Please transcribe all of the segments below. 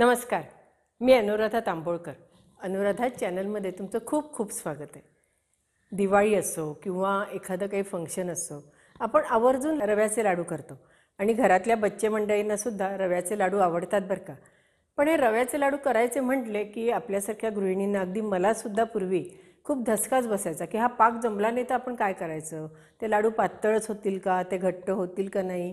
नमस्कार मी अनुराधा तांबोळकर अनुराधा चॅनलमध्ये तुमचं खूप खूप स्वागत आहे दिवाळी असो किंवा एखादं काही फंक्शन असो आपण आवर्जून रव्याचे लाडू करतो आणि घरातल्या बच्चे मंडळींनासुद्धा रव्याचे लाडू आवडतात बरं का पण हे रव्याचे लाडू करायचे म्हटले की आपल्यासारख्या गृहिणींना अगदी मलासुद्धा पूर्वी खूप धसकाच बसायचा की हा पाक जमला नाही तर आपण काय करायचं ते लाडू पातळच होतील का ते घट्ट होतील का नाही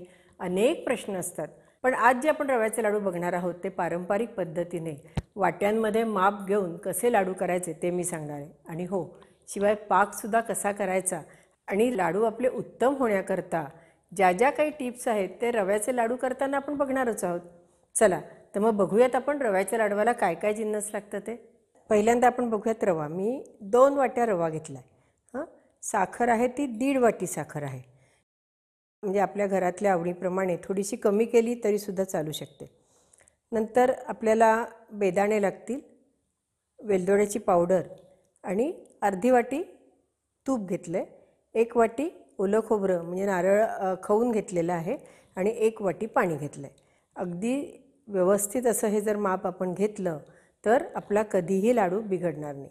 अनेक प्रश्न असतात पण आज जे आपण रव्याचे लाडू बघणार आहोत ते पारंपरिक पद्धतीने वाट्यांमध्ये माप घेऊन कसे लाडू करायचे ते मी सांगणार आहे आणि हो शिवाय पाकसुद्धा कसा करायचा आणि लाडू आपले उत्तम होण्याकरता ज्या ज्या काही टिप्स आहेत ते रव्याचे लाडू करताना आपण बघणारच आहोत चला तर मग बघूयात आपण रव्याच्या लाडवाला काय काय जिन्नस लागतं ते पहिल्यांदा आपण बघूयात रवा मी दोन वाट्या रवा घेतला आहे हां साखर आहे ती दीड वाटी साखर आहे म्हणजे आपल्या घरातल्या आवडीप्रमाणे थोडीशी कमी केली तरीसुद्धा चालू शकते नंतर आपल्याला बेदाणे लागतील वेलदोड्याची पावडर आणि अर्धी वाटी तूप घेतलं आहे एक वाटी ओलं खोबरं म्हणजे नारळ खाऊन घेतलेलं आहे आणि एक वाटी पाणी घेतलं आहे अगदी व्यवस्थित असं हे जर माप आपण घेतलं तर आपला कधीही लाडू बिघडणार नाही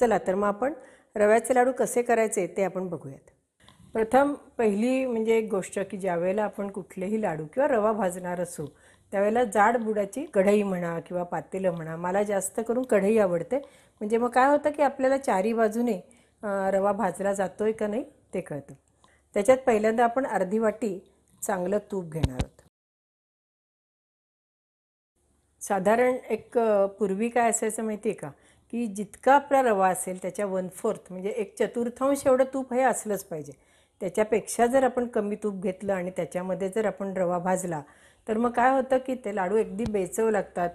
चला तर मग आपण रव्याचे लाडू कसे करायचे ते आपण बघूयात प्रथम पहिली म्हणजे एक गोष्ट की ज्यावेळेला आपण कुठलेही लाडू किंवा रवा भाजणार असू त्यावेळेला जाड बुडाची कढई म्हणा किंवा पातेलं म्हणा मला जास्त करून कढई आवडते म्हणजे मग काय होतं की आपल्याला चारी बाजूने रवा भाजला जातो का नाही ते कळतं त्याच्यात पहिल्यांदा आपण अर्धी वाटी चांगलं तूप घेणार आहोत साधारण एक पूर्वी काय असायचं माहिती आहे का की जितका आपला रवा असेल त्याच्या वन फोर्थ म्हणजे एक चतुर्थांश एवढं तूप हे असलंच पाहिजे त्याच्यापेक्षा जर आपण कमी तूप घेतलं आणि त्याच्यामध्ये जर आपण रवा भाजला तर मग काय होतं की ते लाडू अगदी बेचव लागतात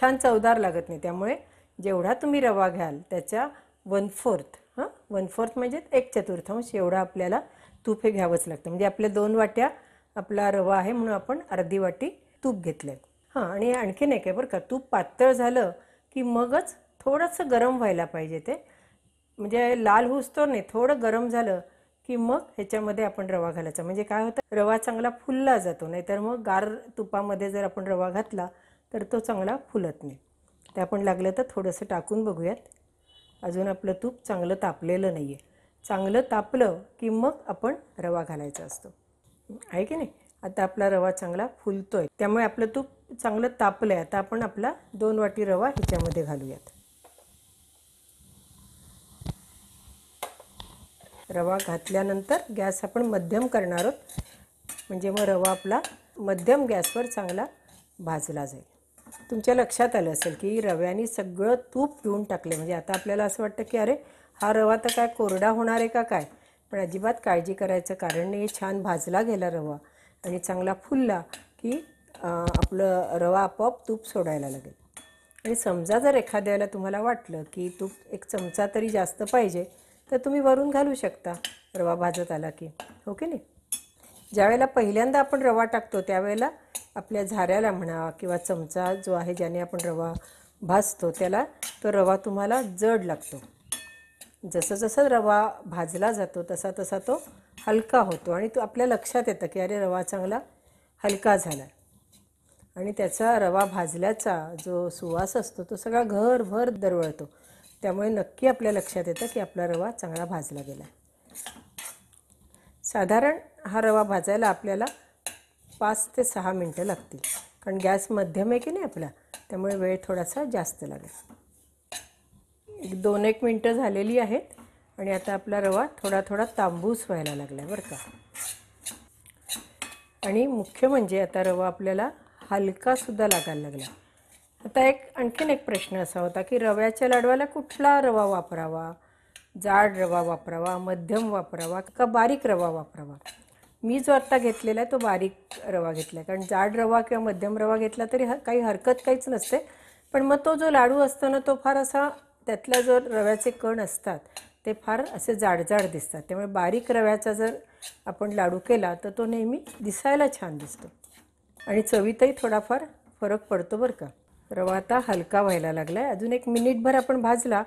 छान चवदार लागत नाही त्यामुळे जेवढा तुम्ही रवा घ्याल त्याच्या वन फोर्थ हां वन फोर्थ म्हणजे एक चतुर्थांश एवढा आपल्याला तूप हे घ्यावंच लागतं म्हणजे आपल्या दोन वाट्या आपला रवा आहे म्हणून आपण अर्धी वाटी तूप घेतलं आहे हां आणि आणखीन एक आहे बरं का तूप पातळ झालं की मगच थोडंसं गरम व्हायला पाहिजे ते म्हणजे लाल हुसतो नाही थोडं गरम झालं की मग ह्याच्यामध्ये आपण रवा घालायचा म्हणजे काय होतं रवा चांगला फुलला जातो नाहीतर मग गार तुपामध्ये जर आपण रवा घातला तर तो चांगला फुलत नाही ते आपण लागलं तर थोडंसं टाकून बघूयात अजून आपलं तूप चांगलं तापलेलं नाही आहे चांगलं तापलं की मग आपण रवा घालायचा असतो आहे की नाही आता आपला रवा चांगला फुलतो आहे त्यामुळे आपलं तूप चांगलं तापलं आहे आता आपण आपला दोन वाटी रवा ह्याच्यामध्ये घालूयात रवा घातल्यानंतर गॅस आपण मध्यम करणार आहोत म्हणजे मग रवा आपला मध्यम गॅसवर चांगला भाजला जाईल तुमच्या लक्षात आलं असेल की रव्याने सगळं तूप पिऊन टाकले म्हणजे आता आपल्याला असं वाटतं की अरे हा रवा तर काय कोरडा होणार आहे का काय पण अजिबात काळजी करायचं कारण नाही छान भाजला गेला रवा आणि चांगला फुलला की आपलं रवा आपोआप तूप सोडायला लागेल आणि समजा जर एखाद्याला तुम्हाला वाटलं की तूप एक चमचा तरी जास्त पाहिजे तर तुम्ही वरून घालू शकता रवा भाजत आला की ओके हो की नाही ज्यावेळेला पहिल्यांदा आपण रवा टाकतो त्यावेळेला आपल्या झाऱ्याला म्हणा किंवा चमचा जो आहे ज्याने आपण रवा भाजतो त्याला तो रवा तुम्हाला जड लागतो जसं जसं रवा भाजला जातो तसा तसा तो हलका होतो आणि तो आपल्या लक्षात येतं की अरे रवा चांगला हलका झाला आणि त्याचा रवा भाजल्याचा जो सुवास असतो तो सगळा घरभर दरवळतो त्यामुळे नक्की आपल्या लक्षात येतं की आपला रवा चांगला भाजला गेला साधारण हा रवा भाजायला आपल्याला पाच ते सहा मिनटं लागतील कारण गॅस मध्यम आहे की नाही आपला त्यामुळे वेळ थोडासा जास्त लागेल एक दोन एक मिनटं झालेली आहेत आणि आता आपला रवा थोडा थोडा तांबूस व्हायला लागला आहे बरं का आणि मुख्य म्हणजे आता रवा आपल्याला हलकासुद्धा लागायला लागला आता एक आणखीन एक प्रश्न असा होता की रव्याच्या लाडवाला कुठला रवा वापरावा जाड रवा वापरावा मध्यम वापरावा का बारीक रवा वापरावा मी जो आत्ता घेतलेला आहे तो बारीक रवा घेतला आहे कारण जाड रवा किंवा मध्यम रवा घेतला तरी ह काही हरकत काहीच नसते पण मग तो जो लाडू असतो ना तो फार असा त्यातला जो रव्याचे कण असतात ते फार असे जाडजाड दिसतात त्यामुळे बारीक रव्याचा जर आपण लाडू केला तर तो नेहमी दिसायला छान दिसतो आणि चवीतही थोडाफार फरक पडतो बरं का रवा आता हलका व्हायला लागला आहे अजून एक मिनिटभर आपण भाजला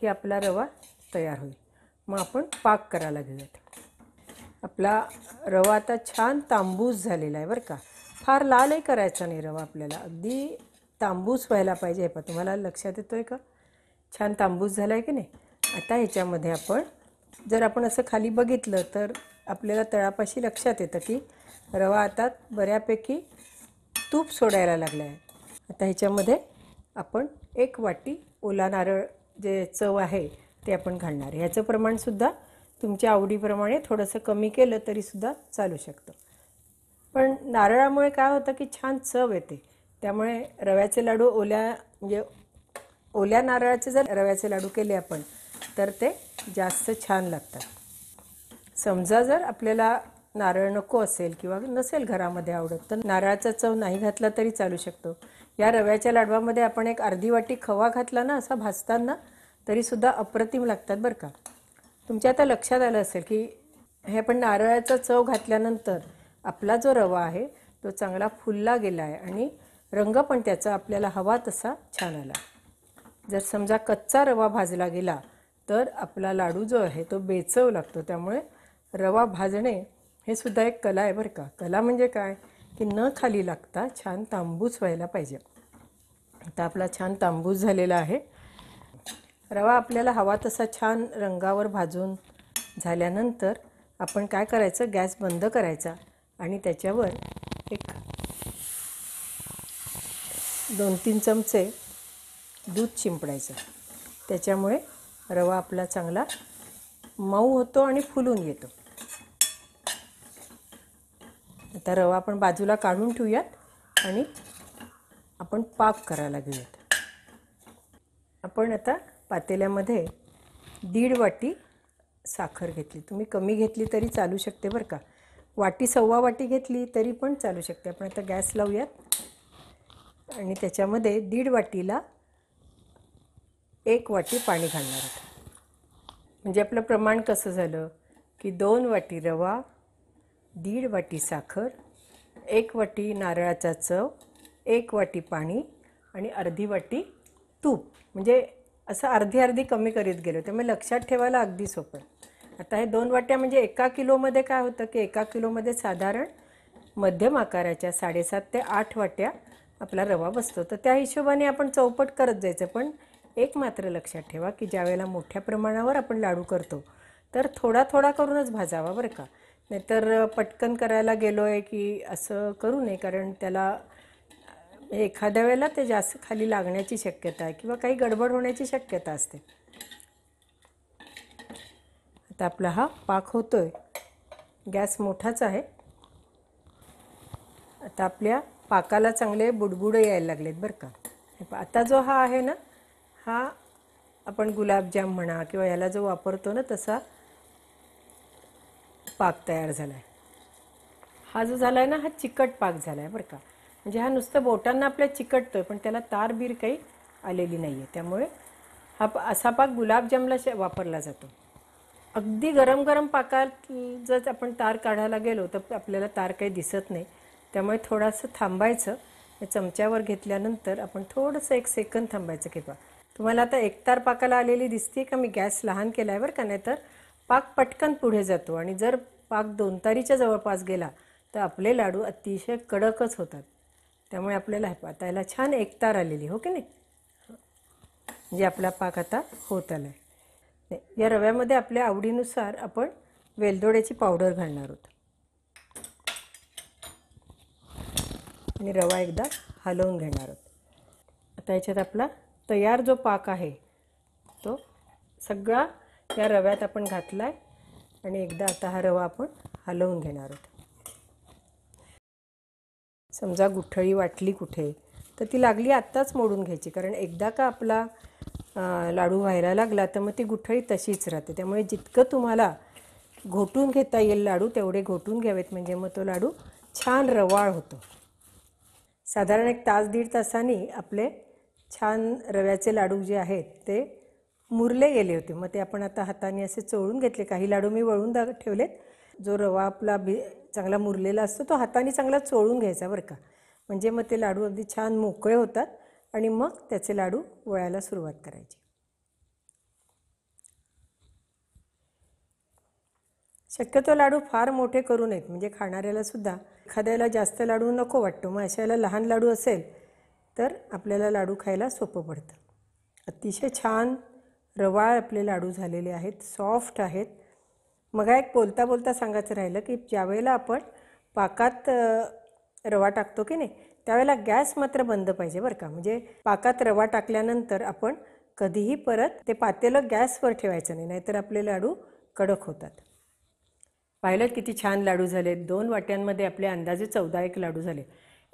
की आपला रवा तयार होईल मग आपण पाक करायला घेऊयात आपला रवा आता छान तांबूस झालेला आहे बरं का फार लालही करायचा नाही रवा आपल्याला अगदी तांबूस व्हायला पाहिजे हे पण तुम्हाला लक्षात येतो आहे का छान तांबूस झाला आहे की नाही आता ह्याच्यामध्ये आपण जर आपण असं खाली बघितलं तर आपल्याला तळापाशी लक्षात येतं की रवा आता बऱ्यापैकी तूप सोडायला लागला आहे आता ह्याच्यामध्ये आपण एक वाटी ओला नारळ जे चव आहे ते आपण घालणार आहे ह्याचं प्रमाणसुद्धा तुमच्या आवडीप्रमाणे थोडंसं कमी केलं तरीसुद्धा चालू शकतं पण नारळामुळे काय होतं की छान चव येते त्यामुळे रव्याचे लाडू ओल्या म्हणजे ओल्या नारळाचे जर रव्याचे लाडू केले आपण तर ते जास्त छान लागतात समजा जर आपल्याला नारळ नको असेल किंवा नसेल घरामध्ये आवडत तर नारळाचा चव नाही घातला तरी चालू शकतो या रव्याच्या लाडवामध्ये आपण एक अर्धी वाटी खवा घातला ना असा भाजताना तरीसुद्धा अप्रतिम लागतात बरं का तुमच्या आता लक्षात आलं असेल की हे आपण नारळाचा चव घातल्यानंतर आपला जो रवा आहे तो चांगला फुलला गेला आहे आणि रंग पण त्याचा आपल्याला हवा तसा छान आला जर समजा कच्चा रवा भाजला गेला तर आपला लाडू जो आहे तो बेचव लागतो त्यामुळे रवा भाजणे हे सुद्धा एक कला आहे बरं का कला म्हणजे काय की न खाली लागता छान तांबूस व्हायला पाहिजे आता आपला छान तांबूस झालेला आहे रवा आपल्याला हवा तसा छान रंगावर भाजून झाल्यानंतर आपण काय करायचं गॅस बंद करायचा आणि त्याच्यावर एक दोन तीन चमचे दूध शिंपडायचं त्याच्यामुळे रवा आपला चांगला मऊ होतो आणि फुलून येतो आता रवा आपण बाजूला काढून ठेवूयात आणि आपण पाक करायला घेऊयात आपण आता पातेल्यामध्ये दीड वाटी साखर घेतली तुम्ही कमी घेतली तरी चालू शकते बरं का वाटी सव्वा वाटी घेतली तरी पण चालू शकते आपण आता गॅस लावूयात आणि त्याच्यामध्ये दीड वाटीला एक वाटी पाणी घालणार आहोत म्हणजे आपलं प्रमाण कसं झालं की दोन वाटी रवा दीड वाटी साखर एक वाटी नारळाचा चव एक वाटी पाणी आणि अर्धी वाटी तूप म्हणजे असं अर्धी अर्धी कमी करीत गेलो त्यामुळे लक्षात ठेवायला अगदी सोपं आता हे दोन वाट्या म्हणजे एका किलोमध्ये काय होतं की एका किलोमध्ये साधारण मध्यम आकाराच्या साडेसात ते आठ वाट्या आपला रवा बसतो तर त्या हिशोबाने आपण चौपट करत जायचं पण एक मात्र लक्षात ठेवा की ज्यावेळेला मोठ्या प्रमाणावर आपण लाडू करतो तर थोडा थोडा करूनच भाजावा बरं का नाहीतर पटकन करायला गेलो आहे की असं करू नये कारण त्याला एखाद्या वेळेला ते जास्त खाली लागण्याची शक्यता आहे किंवा काही गडबड होण्याची शक्यता असते आता आपला हा पाक होतो आहे गॅस मोठाच आहे आता आपल्या पाकाला चांगले बुडबुडं यायला लागलेत बरं का आता जो हा आहे ना हा आपण गुलाबजाम म्हणा किंवा याला जो वापरतो ना तसा पाक तयार झाला आहे हा जो झाला आहे ना हा चिकट पाक झाला आहे बरं का म्हणजे हा नुसतं बोटांना आपल्या चिकटतो आहे पण त्याला तारबीर काही आलेली नाही आहे त्यामुळे हा असा पाक गुलाबजामला वापरला जातो अगदी गरम गरम पाकात जर आपण तार काढायला गेलो तर आपल्याला तार काही दिसत नाही त्यामुळे थोडंसं थांबायचं चमच्यावर घेतल्यानंतर आपण थोडंसं एक सेकंद थांबायचं किंवा तुम्हाला आता एक तार पाकाला आलेली दिसते का मी गॅस लहान केला आहे बरं का नाही तर पाक पटकन पुढे जातो आणि जर पाक दोनतारीच्या जवळपास गेला तर आपले लाडू अतिशय कडकच होतात त्यामुळे आपल्याला पातायला छान एकतार आलेली हो की नाही जे आपला पाक आता होत आला आहे या रव्यामध्ये आपल्या आवडीनुसार आपण वेलदोड्याची पावडर घालणार आहोत आणि रवा एकदा हलवून घेणार आहोत आता याच्यात आपला तयार जो पाक आहे तो सगळा या रव्यात आपण घातला आहे आणि एकदा आता हा रवा आपण हलवून घेणार आहोत समजा गुठळी वाटली कुठे तर ती लागली आत्ताच मोडून घ्यायची कारण एकदा का आपला लाडू व्हायला लागला तर मग ती गुठळी तशीच राहते त्यामुळे जितकं तुम्हाला घोटून घेता येईल लाडू तेवढे घोटून घ्यावेत म्हणजे मग तो लाडू छान रवाळ होतो साधारण एक तास दीड तासाने आपले छान रव्याचे लाडू जे आहेत ते मुरले गेले होते मग ते आपण आता हाताने असे चोळून घेतले काही लाडू मी वळून दा ठेवलेत जो रवा आपला बी चांगला मुरलेला असतो तो हाताने चांगला चोळून घ्यायचा बरं का म्हणजे मग ते लाडू अगदी छान मोकळे होतात आणि मग त्याचे लाडू वळायला सुरुवात करायची शक्यतो लाडू फार मोठे करू नयेत म्हणजे खाणाऱ्याला सुद्धा एखाद्याला जास्त लाडू नको वाटतो मग अशाला लहान लाडू असेल तर आपल्याला लाडू खायला सोपं पडतं अतिशय छान रवाळ आपले लाडू झालेले आहेत सॉफ्ट आहेत मग एक बोलता बोलता सांगायचं राहिलं की ज्यावेळेला आपण पाकात रवा टाकतो की नाही त्यावेळेला गॅस मात्र बंद पाहिजे बरं का म्हणजे पाकात रवा टाकल्यानंतर आपण कधीही परत ते पातेलं गॅसवर ठेवायचं नाही नाहीतर आपले लाडू कडक होतात पाहिलं किती छान लाडू झाले दोन वाट्यांमध्ये आपले अंदाजे चौदा एक लाडू झाले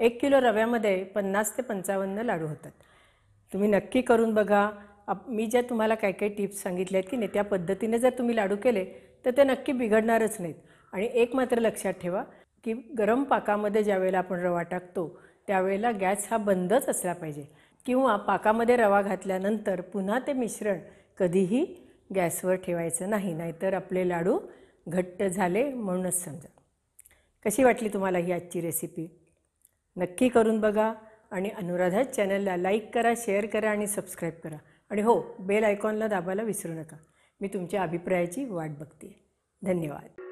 एक किलो रव्यामध्ये पन्नास ते पंचावन्न लाडू होतात तुम्ही नक्की करून बघा मी ज्या तुम्हाला काय काय टिप्स सांगितले आहेत की नाही त्या पद्धतीने जर तुम्ही लाडू केले तर ते नक्की बिघडणारच नाहीत आणि एक मात्र लक्षात ठेवा की गरम पाकामध्ये ज्यावेळेला आपण रवा टाकतो त्यावेळेला गॅस हा बंदच असला पाहिजे किंवा पाकामध्ये रवा घातल्यानंतर पुन्हा ते मिश्रण कधीही गॅसवर ठेवायचं नाही नाहीतर आपले लाडू घट्ट झाले म्हणूनच समजा कशी वाटली तुम्हाला ही आजची रेसिपी नक्की करून बघा आणि अनुराधा चॅनलला लाईक करा शेअर करा आणि सबस्क्राईब करा आणि हो बेल आयकॉनला दाबायला विसरू नका मी तुमच्या अभिप्रायाची वाट बघते धन्यवाद